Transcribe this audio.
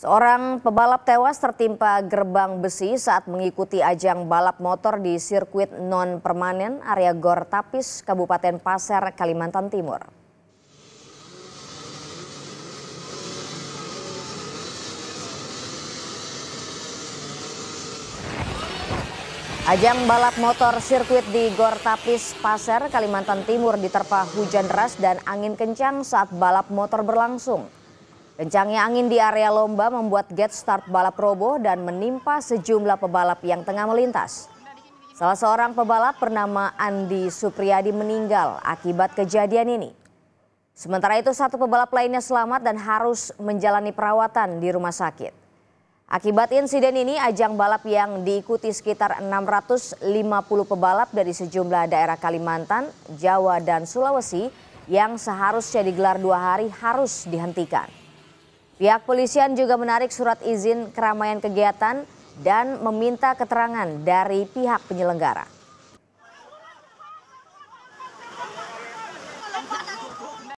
Seorang pebalap tewas tertimpa gerbang besi saat mengikuti ajang balap motor di sirkuit non-permanen area Gor Tapis, Kabupaten Pasir, Kalimantan Timur. Ajang balap motor sirkuit di Gor Tapis, Pasir, Kalimantan Timur diterpa hujan deras dan angin kencang saat balap motor berlangsung. Kencangnya angin di area lomba membuat gate start balap roboh dan menimpa sejumlah pebalap yang tengah melintas. Salah seorang pebalap bernama Andi Supriyadi meninggal akibat kejadian ini. Sementara itu satu pebalap lainnya selamat dan harus menjalani perawatan di rumah sakit. Akibat insiden ini ajang balap yang diikuti sekitar 650 pebalap dari sejumlah daerah Kalimantan, Jawa dan Sulawesi yang seharusnya digelar dua hari harus dihentikan. Pihak polisian juga menarik surat izin keramaian kegiatan dan meminta keterangan dari pihak penyelenggara.